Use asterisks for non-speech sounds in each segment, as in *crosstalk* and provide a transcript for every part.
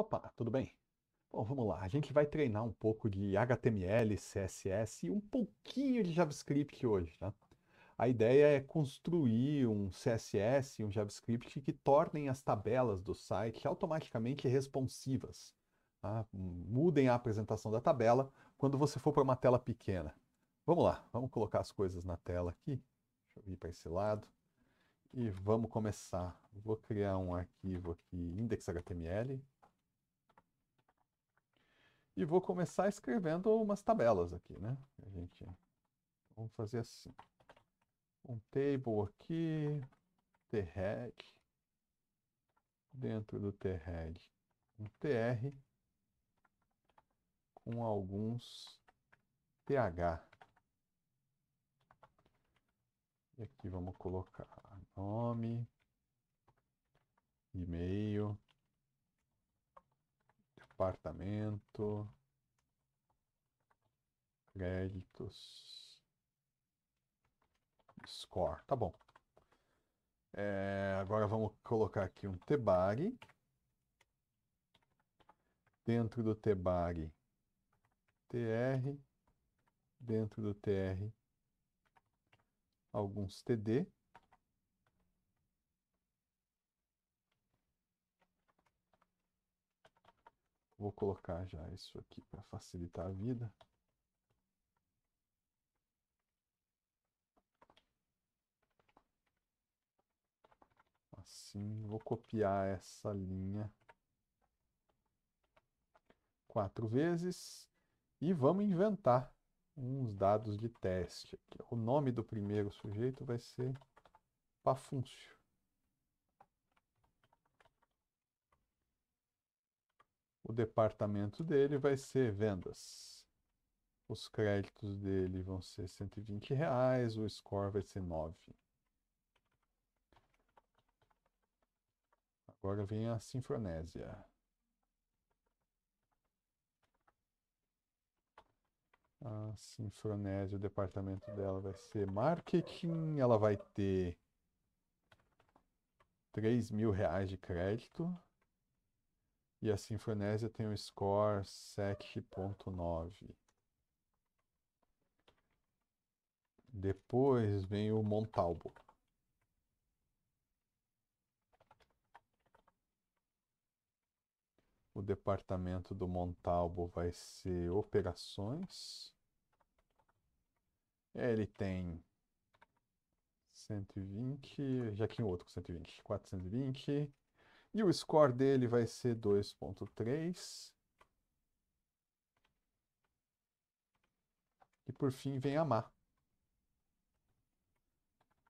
Opa, tá tudo bem? Bom, vamos lá. A gente vai treinar um pouco de HTML, CSS e um pouquinho de JavaScript hoje, tá? A ideia é construir um CSS e um JavaScript que tornem as tabelas do site automaticamente responsivas. Tá? Mudem a apresentação da tabela quando você for para uma tela pequena. Vamos lá, vamos colocar as coisas na tela aqui. Deixa eu vir para esse lado. E vamos começar. Vou criar um arquivo aqui, index.html. E vou começar escrevendo umas tabelas aqui, né? A gente vamos fazer assim. Um table aqui, treg, dentro do treg, um tr com alguns th. E aqui vamos colocar nome, e-mail, apartamento, créditos, score, tá bom. É, agora vamos colocar aqui um tebag. Dentro do tebag, tr, dentro do tr, alguns td. Vou colocar já isso aqui para facilitar a vida. Assim, vou copiar essa linha quatro vezes e vamos inventar uns dados de teste. O nome do primeiro sujeito vai ser Pafuncio. O departamento dele vai ser vendas. Os créditos dele vão ser 120 reais, o score vai ser 9. Agora vem a Sinfronésia. A Sinfronésia, o departamento dela vai ser marketing. Ela vai ter 3 mil reais de crédito. E a Sinfonésia tem um score 7.9. Depois vem o Montalbo. O departamento do Montalbo vai ser operações. É, ele tem 120, já tinha outro com 120, 420. E o score dele vai ser 2.3. E por fim vem a Má.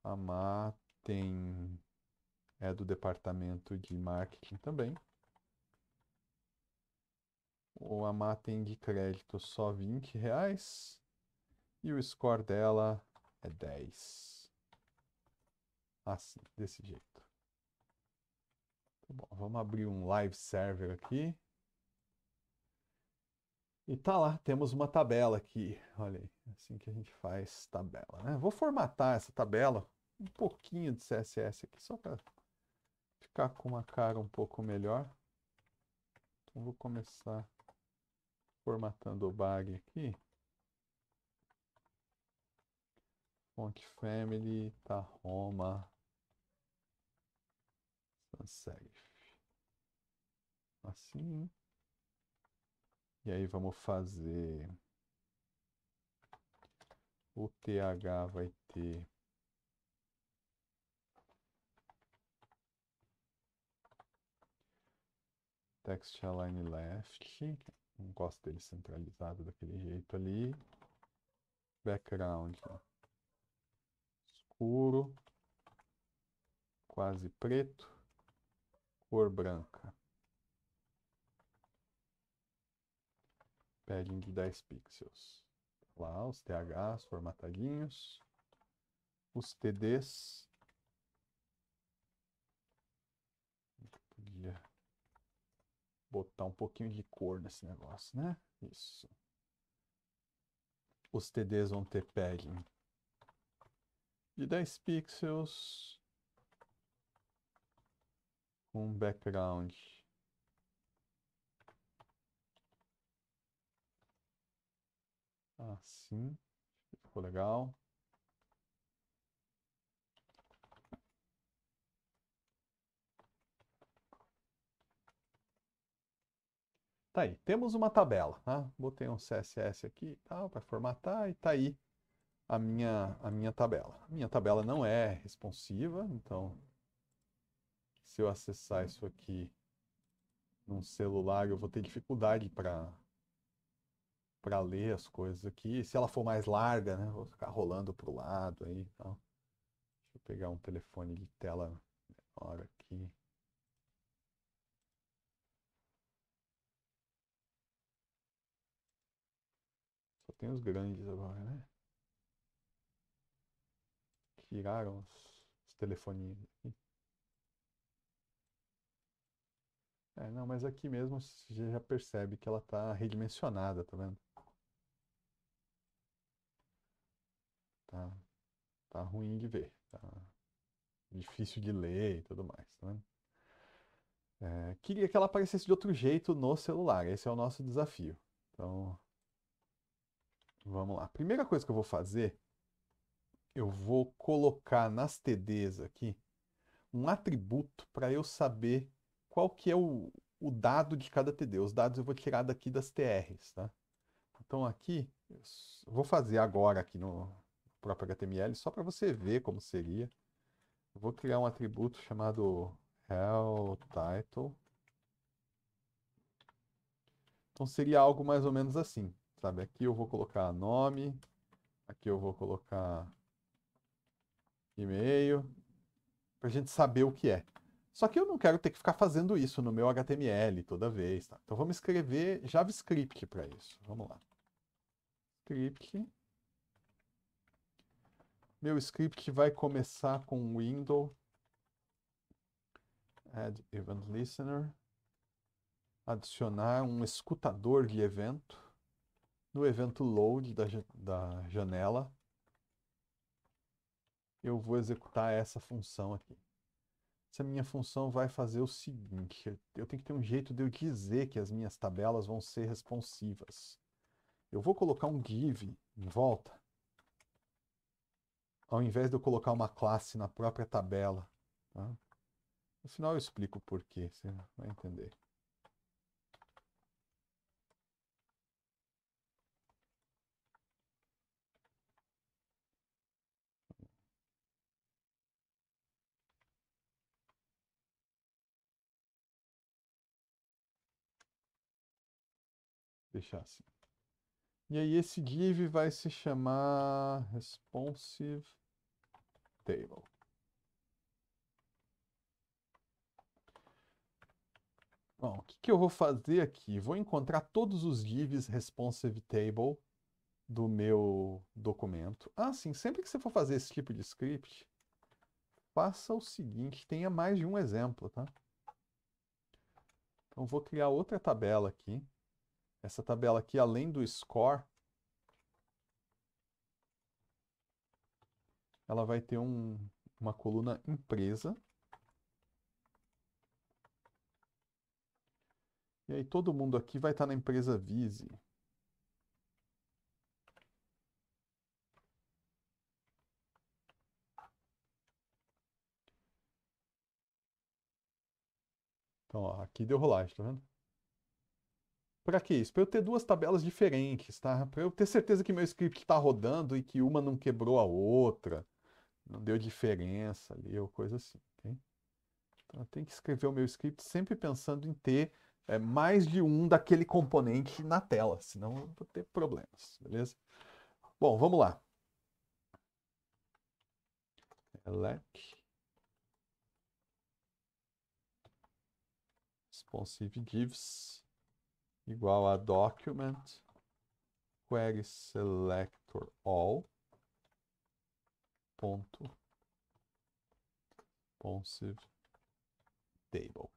A Má tem... é do departamento de marketing também. O Amá tem de crédito só 20 reais. E o score dela é 10. Assim, desse jeito. Bom, vamos abrir um live server aqui. E tá lá, temos uma tabela aqui. Olha aí, é assim que a gente faz tabela, né? Vou formatar essa tabela, um pouquinho de CSS aqui, só para ficar com uma cara um pouco melhor. Então vou começar formatando o bag aqui. Font family, tá Roma, Consegue. Assim. E aí vamos fazer. O TH vai ter. Text align left. Não gosto dele centralizado daquele jeito ali. Background. Escuro. Quase preto cor branca. Padding de 10 pixels. Lá os THs formatadinhos. Os TDs. Podia botar um pouquinho de cor nesse negócio, né? Isso. Os TDs vão ter padding de 10 pixels um background. Assim, ficou legal. Tá aí, temos uma tabela, né? Botei um CSS aqui e tal para formatar e tá aí a minha, a minha tabela. A minha tabela não é responsiva, então se eu acessar isso aqui num celular, eu vou ter dificuldade para para ler as coisas aqui. Se ela for mais larga, né, vou ficar rolando para o lado aí, tal. Deixa eu pegar um telefone de tela menor aqui. Só tem os grandes agora, né? Tiraram os, os telefoninhos. É, não, mas aqui mesmo você já percebe que ela está redimensionada, tá vendo? Tá, tá ruim de ver, tá difícil de ler e tudo mais, tá vendo? É, queria que ela aparecesse de outro jeito no celular, esse é o nosso desafio. Então, vamos lá. Primeira coisa que eu vou fazer, eu vou colocar nas TDs aqui um atributo para eu saber qual que é o, o dado de cada TD. Os dados eu vou tirar daqui das TRs, tá? Então aqui, eu vou fazer agora aqui no próprio HTML, só para você ver como seria. Eu vou criar um atributo chamado title. Então seria algo mais ou menos assim, sabe? Aqui eu vou colocar nome, aqui eu vou colocar e-mail, para a gente saber o que é. Só que eu não quero ter que ficar fazendo isso no meu HTML toda vez. Tá? Então vamos escrever JavaScript para isso. Vamos lá. Script. Meu script vai começar com window add event listener, adicionar um escutador de evento no evento load da, da janela. Eu vou executar essa função aqui se a minha função vai fazer o seguinte, eu tenho que ter um jeito de eu dizer que as minhas tabelas vão ser responsivas. Eu vou colocar um give em volta, ao invés de eu colocar uma classe na própria tabela. Tá? No final eu explico o porquê, você vai entender. Deixar assim. E aí esse div vai se chamar responsive table. Bom, o que, que eu vou fazer aqui? Vou encontrar todos os divs responsive table do meu documento. Ah, sim, sempre que você for fazer esse tipo de script, faça o seguinte, tenha mais de um exemplo, tá? Então, vou criar outra tabela aqui essa tabela aqui, além do score, ela vai ter um, uma coluna empresa. E aí todo mundo aqui vai estar na empresa Vise. Então, ó, aqui deu rolagem, tá vendo? Para que isso? Para eu ter duas tabelas diferentes, tá? Para eu ter certeza que meu script está rodando e que uma não quebrou a outra, não deu diferença ali, ou coisa assim, ok? Então eu tenho que escrever o meu script sempre pensando em ter é, mais de um daquele componente na tela, senão eu vou ter problemas, beleza? Bom, vamos lá. Elect responsive gives igual a document query selector all ponto responsive table.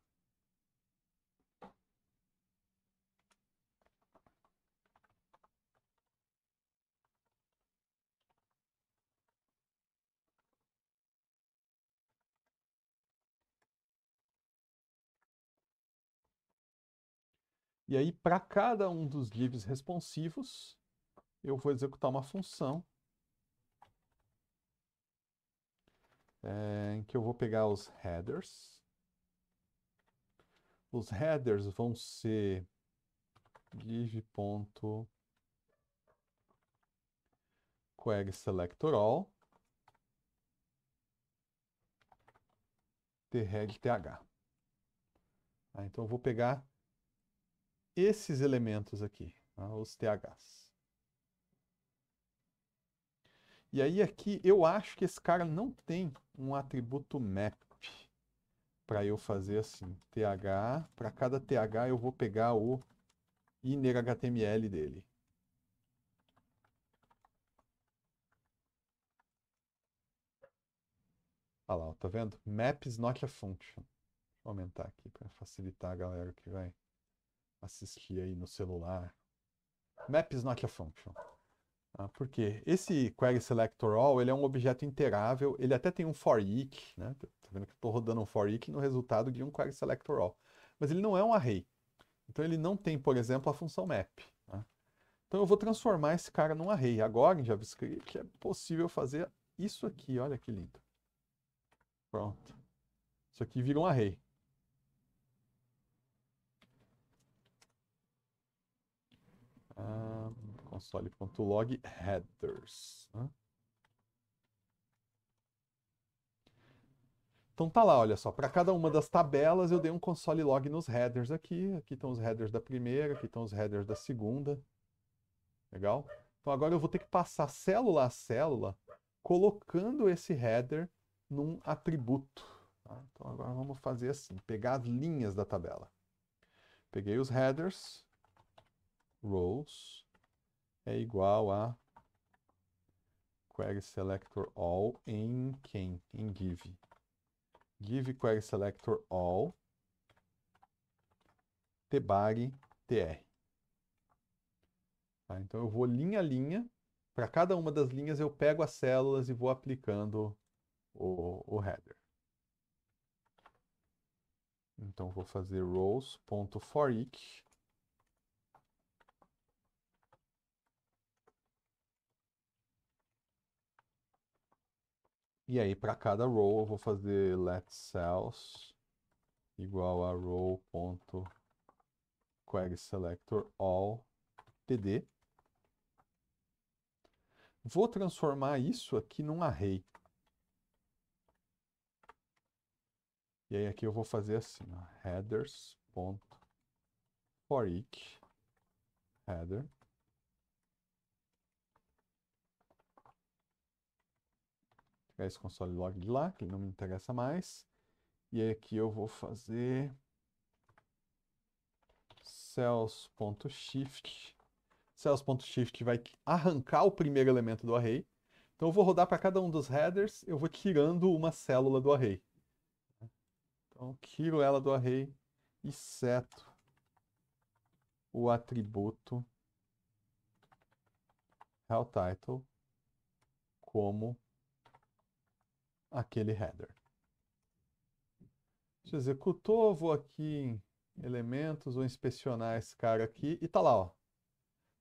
E aí, para cada um dos divs responsivos, eu vou executar uma função é, em que eu vou pegar os headers. Os headers vão ser div.query selector Ah, então eu vou pegar esses elementos aqui, tá? os THs. E aí aqui eu acho que esse cara não tem um atributo map para eu fazer assim, th, para cada th eu vou pegar o inner HTML dele. Olha lá, tá vendo? Maps not a function. Vou aumentar aqui para facilitar a galera que vai assistir aí no celular. Map is not a function. Ah, por quê? Esse query selector all ele é um objeto interável, ele até tem um for each, né? Tá vendo que eu estou rodando um for each no resultado de um query selector all. Mas ele não é um array. Então ele não tem, por exemplo, a função map. Né? Então eu vou transformar esse cara num array. Agora em JavaScript é possível fazer isso aqui, olha que lindo. Pronto. Isso aqui vira um array. Ah, console.log headers. Então tá lá, olha só, para cada uma das tabelas eu dei um console log nos headers aqui. Aqui estão os headers da primeira, aqui estão os headers da segunda. Legal? Então agora eu vou ter que passar célula a célula, colocando esse header num atributo. Tá? Então agora vamos fazer assim, pegar as linhas da tabela. Peguei os headers, rows é igual a query selector all em quem? Em give. Give query selector all tbar tr. Tá, então eu vou linha a linha. Para cada uma das linhas eu pego as células e vou aplicando o, o header. Então vou fazer rows.forEach E aí, para cada row, eu vou fazer let cells igual a row.querySelector all td. Vou transformar isso aqui num array. E aí aqui eu vou fazer assim, headers.foreach header pegar esse console log de lá, que ele não me interessa mais. E aqui eu vou fazer cells.shift. Cells.shift vai arrancar o primeiro elemento do array. Então eu vou rodar para cada um dos headers, eu vou tirando uma célula do array. Então tiro ela do array e seto o atributo hell title como aquele header. Deixa executou, vou aqui em elementos, vou inspecionar esse cara aqui e tá lá, ó.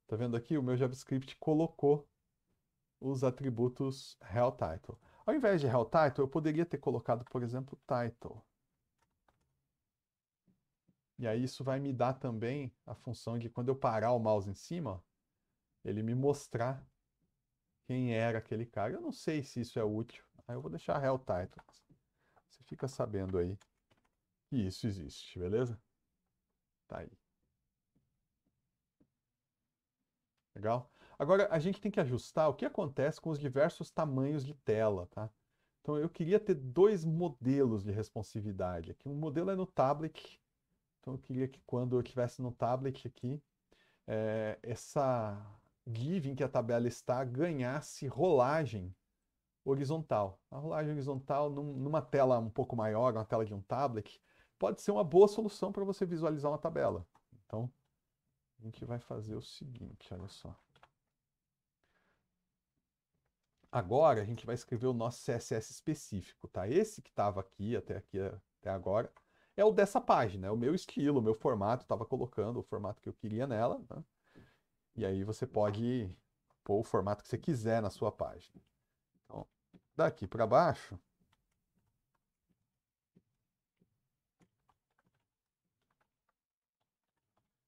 Tá vendo aqui? O meu JavaScript colocou os atributos hell title. Ao invés de hell title, eu poderia ter colocado, por exemplo, title. E aí isso vai me dar também a função de quando eu parar o mouse em cima, ele me mostrar quem era aquele cara. Eu não sei se isso é útil Aí eu vou deixar real title. Você fica sabendo aí que isso existe, beleza? Tá aí. Legal? Agora, a gente tem que ajustar o que acontece com os diversos tamanhos de tela, tá? Então, eu queria ter dois modelos de responsividade. Aqui, um modelo é no tablet. Então, eu queria que quando eu estivesse no tablet aqui, é, essa div em que a tabela está ganhasse rolagem horizontal. A rolagem horizontal num, numa tela um pouco maior, uma tela de um tablet, pode ser uma boa solução para você visualizar uma tabela. Então, a gente vai fazer o seguinte, olha só. Agora a gente vai escrever o nosso CSS específico, tá? Esse que estava aqui até aqui até agora é o dessa página, é o meu estilo, o meu formato, estava colocando o formato que eu queria nela, né? E aí você pode pôr o formato que você quiser na sua página daqui para baixo,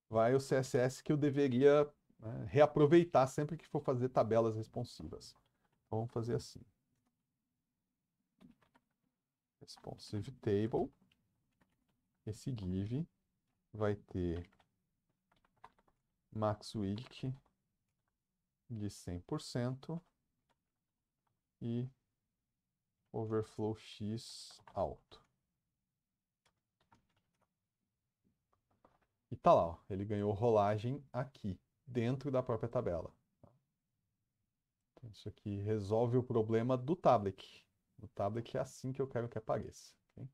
vai o CSS que eu deveria né, reaproveitar sempre que for fazer tabelas responsivas. Então, vamos fazer assim. Responsive table. Esse div vai ter max width de 100% e overflow x alto. E tá lá, ó, ele ganhou rolagem aqui, dentro da própria tabela. Então, isso aqui resolve o problema do tablet. O tablet é assim que eu quero que apareça. Okay?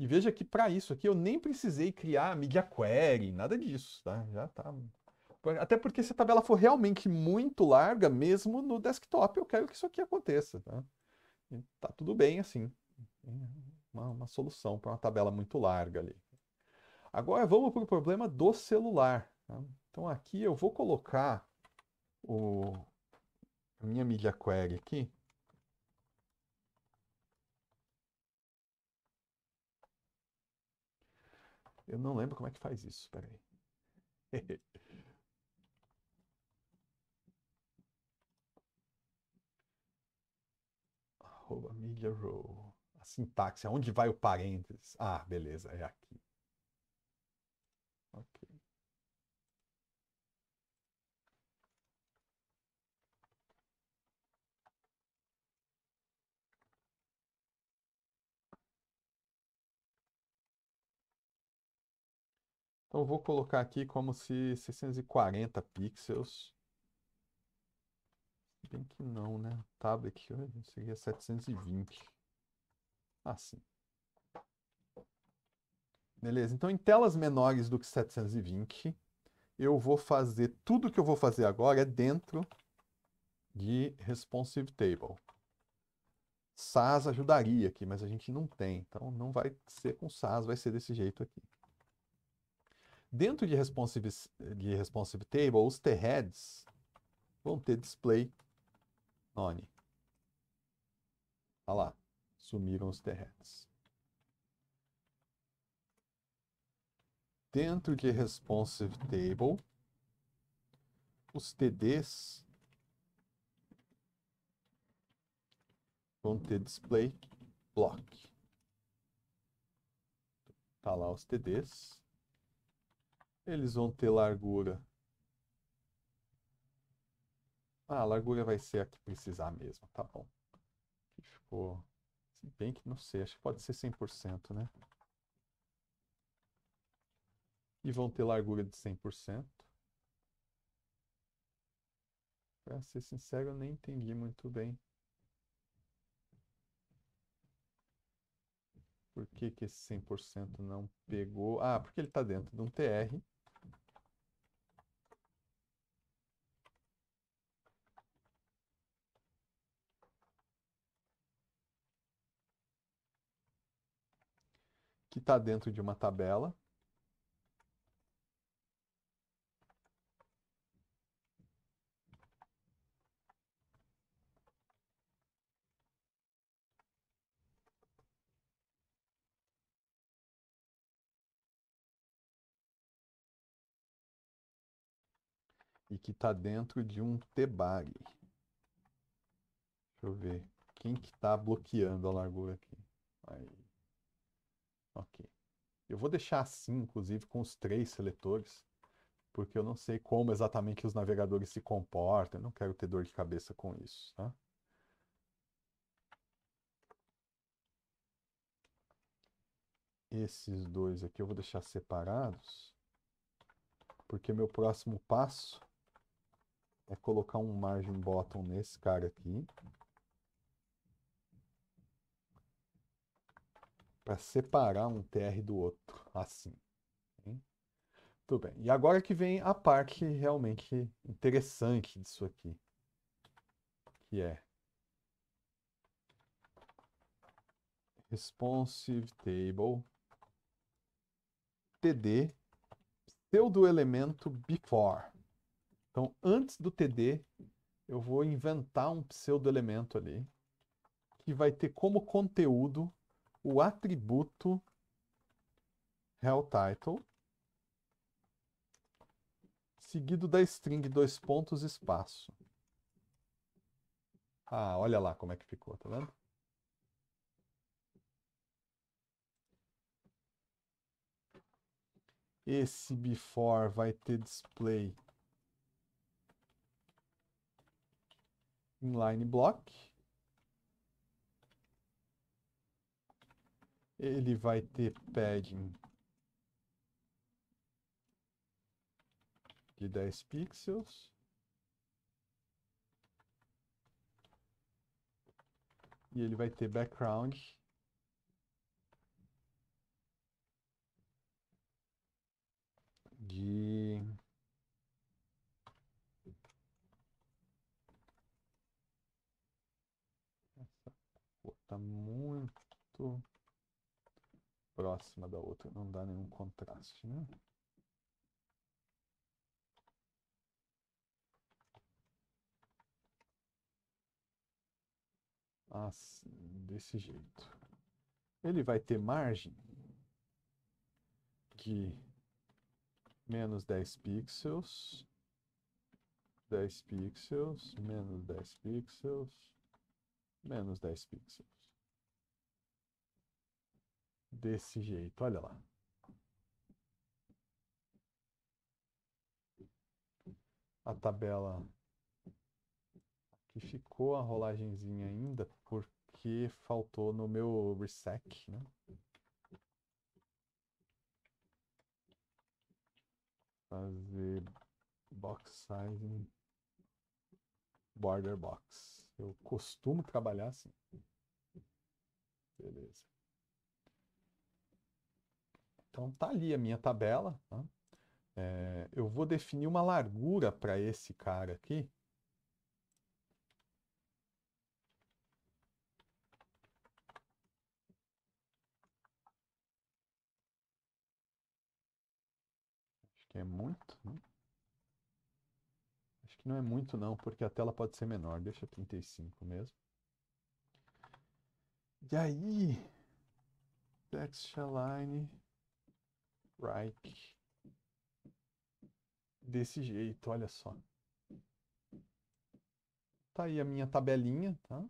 E veja que para isso aqui eu nem precisei criar media query, nada disso, tá? Já tá até porque se a tabela for realmente muito larga, mesmo no desktop, eu quero que isso aqui aconteça. Tá? Tá tudo bem assim. Uma, uma solução para uma tabela muito larga ali. Agora vamos para o problema do celular. Tá? Então aqui eu vou colocar o, a minha media query aqui. Eu não lembro como é que faz isso, peraí. *laughs* arroba media row. A sintaxe, aonde vai o parênteses? Ah, beleza, é aqui. Ok. Então, vou colocar aqui como se 640 pixels Bem que não, né? Tablet, tab seria 720. Assim. Beleza, então em telas menores do que 720, eu vou fazer tudo que eu vou fazer agora é dentro de responsive table. SAS ajudaria aqui, mas a gente não tem, então não vai ser com SAS, vai ser desse jeito aqui. Dentro de responsive, de responsive table, os T-heads vão ter display None. Tá lá. Sumiram os terretes. Dentro de responsive table, os TDs vão ter display block. Tá lá os TDs. Eles vão ter largura ah, a largura vai ser a que precisar mesmo, tá bom. Aqui ficou... Se bem que não sei, acho que pode ser 100%, né? E vão ter largura de 100%. Pra ser sincero, eu nem entendi muito bem. Por que que esse 100% não pegou? Ah, porque ele está dentro de um TR. que está dentro de uma tabela. e que está dentro de um tebag. Deixa eu ver quem que está bloqueando a largura aqui. Aí. Ok. Eu vou deixar assim, inclusive, com os três seletores, porque eu não sei como exatamente os navegadores se comportam, eu não quero ter dor de cabeça com isso, tá? Esses dois aqui eu vou deixar separados, porque meu próximo passo é colocar um margin bottom nesse cara aqui, para separar um TR do outro, assim. Tudo bem. E agora que vem a parte realmente interessante disso aqui, que é responsive table td pseudo elemento before. Então, antes do td, eu vou inventar um pseudo elemento ali que vai ter como conteúdo o atributo hellTitle, seguido da string dois pontos espaço. Ah, olha lá como é que ficou, tá vendo? Esse before vai ter display inline block. ele vai ter padding de 10 pixels. E ele vai ter background de essa cor tá muito próxima da outra, não dá nenhum contraste, né? Assim, desse jeito. Ele vai ter margem de menos 10 pixels, 10 pixels, menos 10 pixels, menos 10 pixels desse jeito. Olha lá. A tabela que ficou a rolagemzinha ainda, porque faltou no meu reset, né? Fazer box sizing border box. Eu costumo trabalhar assim. Beleza. Então tá ali a minha tabela. Tá? É, eu vou definir uma largura para esse cara aqui. Acho que é muito. Né? Acho que não é muito não, porque a tela pode ser menor. Deixa 35 mesmo. E aí, text align Desse jeito, olha só. Tá aí a minha tabelinha, tá?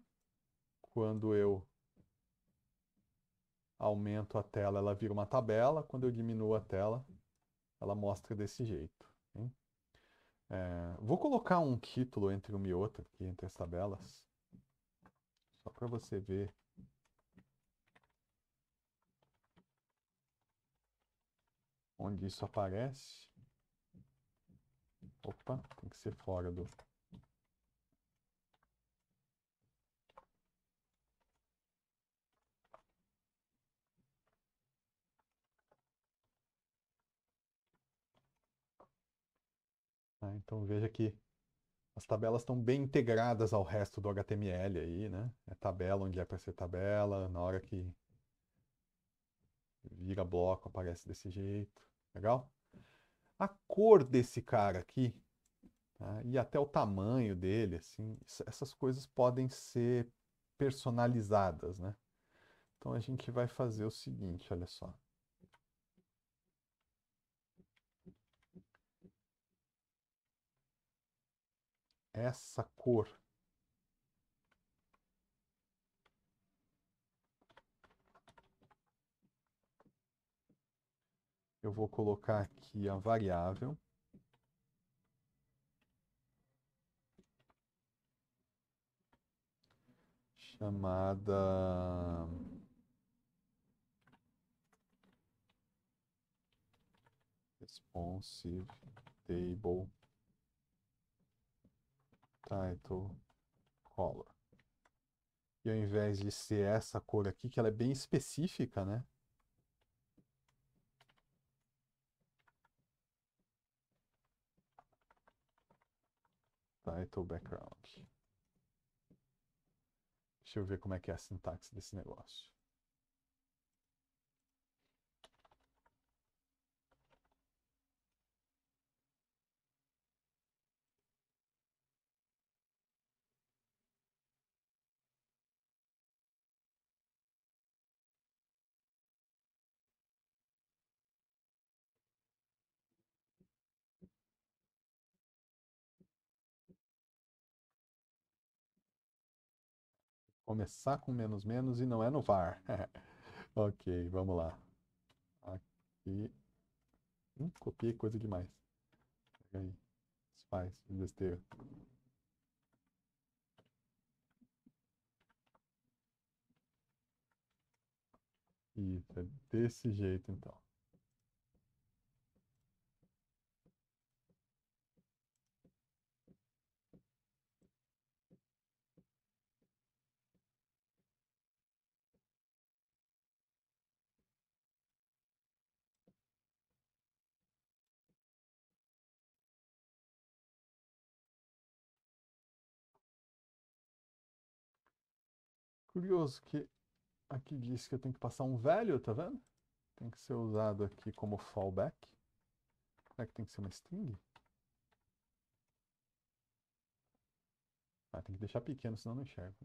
Quando eu aumento a tela, ela vira uma tabela. Quando eu diminuo a tela, ela mostra desse jeito. É, vou colocar um título entre uma e outra aqui, entre as tabelas. Só para você ver onde isso aparece. Opa, tem que ser fora do... Ah, então veja que as tabelas estão bem integradas ao resto do HTML aí, né? É tabela onde é para ser tabela, na hora que vira bloco, aparece desse jeito. Legal? A cor desse cara aqui, tá? e até o tamanho dele, assim, essas coisas podem ser personalizadas, né? Então a gente vai fazer o seguinte, olha só. Essa cor eu vou colocar aqui a variável. Chamada responsive table title color. E ao invés de ser essa cor aqui, que ela é bem específica, né? Title background. Deixa eu ver como é que é a sintaxe desse negócio. Começar com menos menos e não é no VAR. *laughs* ok, vamos lá. Aqui. Hum, copiei coisa demais. Pega aí. Desfaz, besteira. Isso, é desse jeito então. Curioso que aqui diz que eu tenho que passar um velho, tá vendo? Tem que ser usado aqui como fallback. Será que tem que ser uma string? Ah, tem que deixar pequeno, senão não enxergo.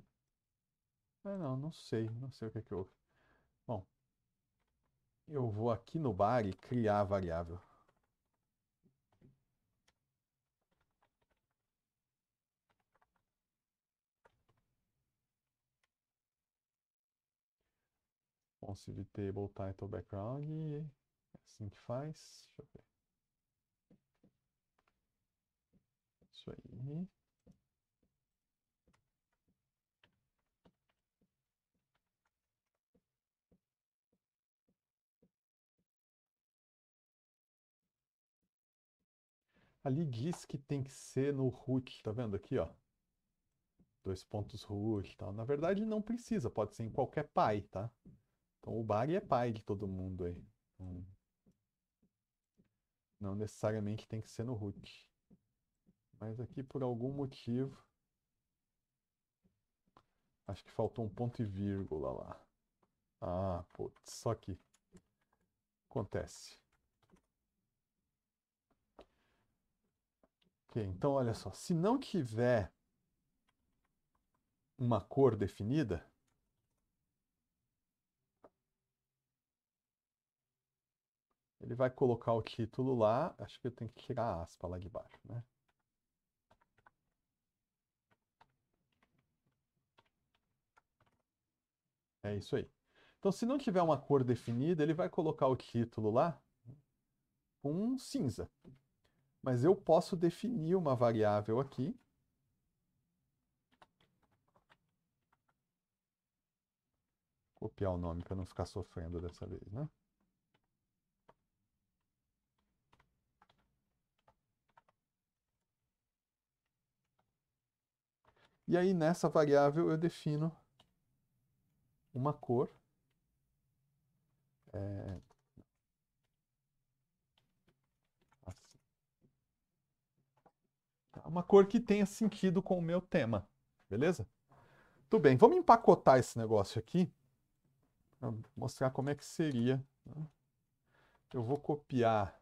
Ah, não, não sei. Não sei o que é que houve. Bom, eu vou aqui no bar e criar a variável. consigo table title background e é assim que faz. Deixa eu ver. Isso aí. Ali diz que tem que ser no root, tá vendo aqui, ó? Dois pontos root e tal. Na verdade, não precisa, pode ser em qualquer pai, tá? Então o Bari é pai de todo mundo aí. Então, não necessariamente tem que ser no root. Mas aqui por algum motivo. Acho que faltou um ponto e vírgula lá. Ah, putz, só que acontece. Ok, então olha só, se não tiver uma cor definida, Ele vai colocar o título lá. Acho que eu tenho que tirar a aspa lá de baixo, né? É isso aí. Então, se não tiver uma cor definida, ele vai colocar o título lá com um cinza. Mas eu posso definir uma variável aqui. Copiar o nome para não ficar sofrendo dessa vez, né? E aí nessa variável eu defino uma cor. É, assim, Uma cor que tenha sentido com o meu tema, beleza? Tudo bem, vamos empacotar esse negócio aqui para mostrar como é que seria. Né? Eu vou copiar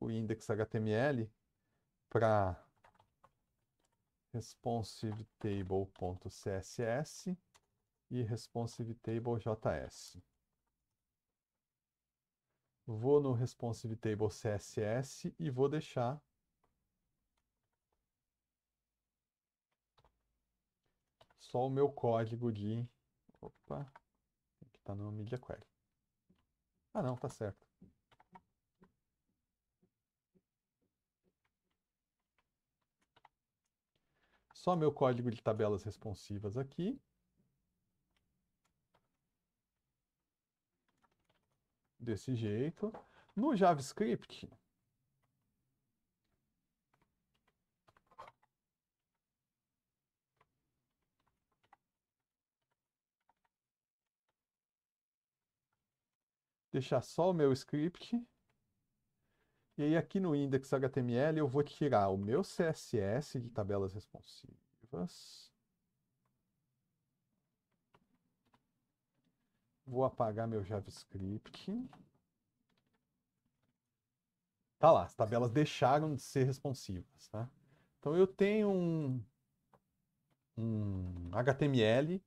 o index.html para responsive table.css e responsive table.js. Vou no responsive e vou deixar só o meu código de... Opa, aqui é está no media query. Ah não, tá certo. só meu código de tabelas responsivas aqui. Desse jeito. No JavaScript, deixar só o meu script e aí aqui no index HTML eu vou tirar o meu CSS de tabelas responsivas. Vou apagar meu JavaScript. Tá lá, as tabelas deixaram de ser responsivas, tá? Então eu tenho um, um HTML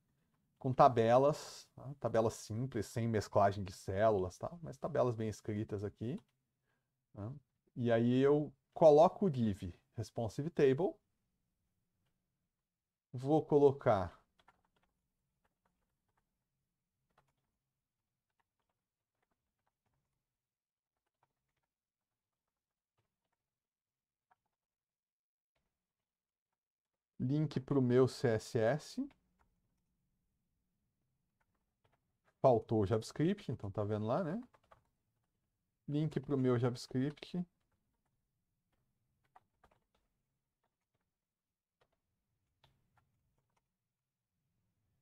com tabelas, tá? tabelas simples, sem mesclagem de células, tá? mas tabelas bem escritas aqui. Né? E aí eu coloco o div responsive table. Vou colocar link para o meu CSS. Faltou o JavaScript, então tá vendo lá, né? link para o meu JavaScript.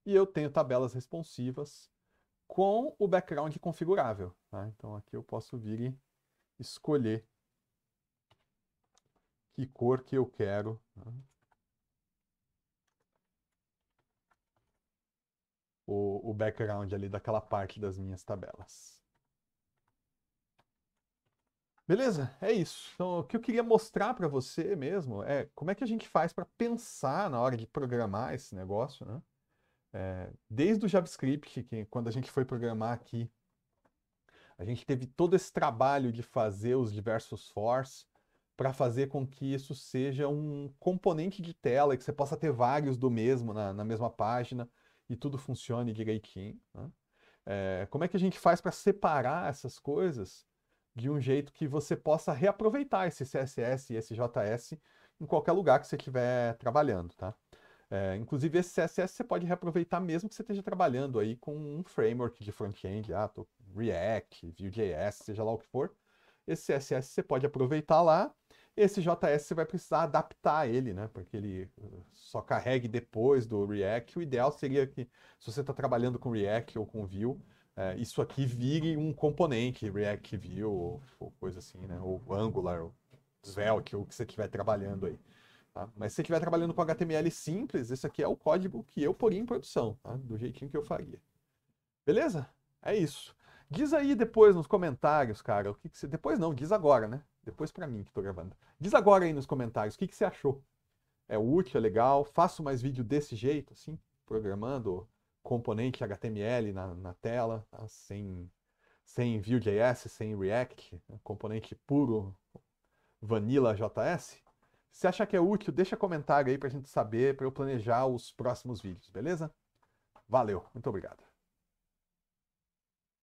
E eu tenho tabelas responsivas com o background configurável. Tá? Então aqui eu posso vir e escolher que cor que eu quero. Tá? O, o background ali daquela parte das minhas tabelas. Beleza? É isso. Então, o que eu queria mostrar para você mesmo é como é que a gente faz para pensar na hora de programar esse negócio, né? É, desde o JavaScript, que quando a gente foi programar aqui, a gente teve todo esse trabalho de fazer os diversos for's para fazer com que isso seja um componente de tela e que você possa ter vários do mesmo na, na mesma página e tudo funcione direitinho. Né? É, como é que a gente faz para separar essas coisas de um jeito que você possa reaproveitar esse CSS e esse JS em qualquer lugar que você estiver trabalhando, tá? É, inclusive, esse CSS você pode reaproveitar mesmo que você esteja trabalhando aí com um framework de front-end, ah, tô, React, Vue.js, seja lá o que for. Esse CSS você pode aproveitar lá. Esse JS você vai precisar adaptar ele, né? Porque ele uh, só carregue depois do React. O ideal seria que, se você está trabalhando com React ou com Vue, é, isso aqui vire um componente, React View ou, ou, coisa assim, né? Ou Angular, ou Svelte, ou o que você estiver trabalhando aí. Tá? Mas se você estiver trabalhando com HTML simples, esse aqui é o código que eu poria em produção, tá? do jeitinho que eu faria. Beleza? É isso. Diz aí depois nos comentários, cara, o que, que você... Depois não, diz agora, né? Depois para mim que tô gravando. Diz agora aí nos comentários o que, que você achou. É útil, é legal? Faço mais vídeo desse jeito, assim, programando componente HTML na, na tela, tá? sem, sem Vue.js, sem React, né? componente puro Vanilla JS. Se achar que é útil, deixa comentário aí para a gente saber, para eu planejar os próximos vídeos, beleza? Valeu, muito obrigado.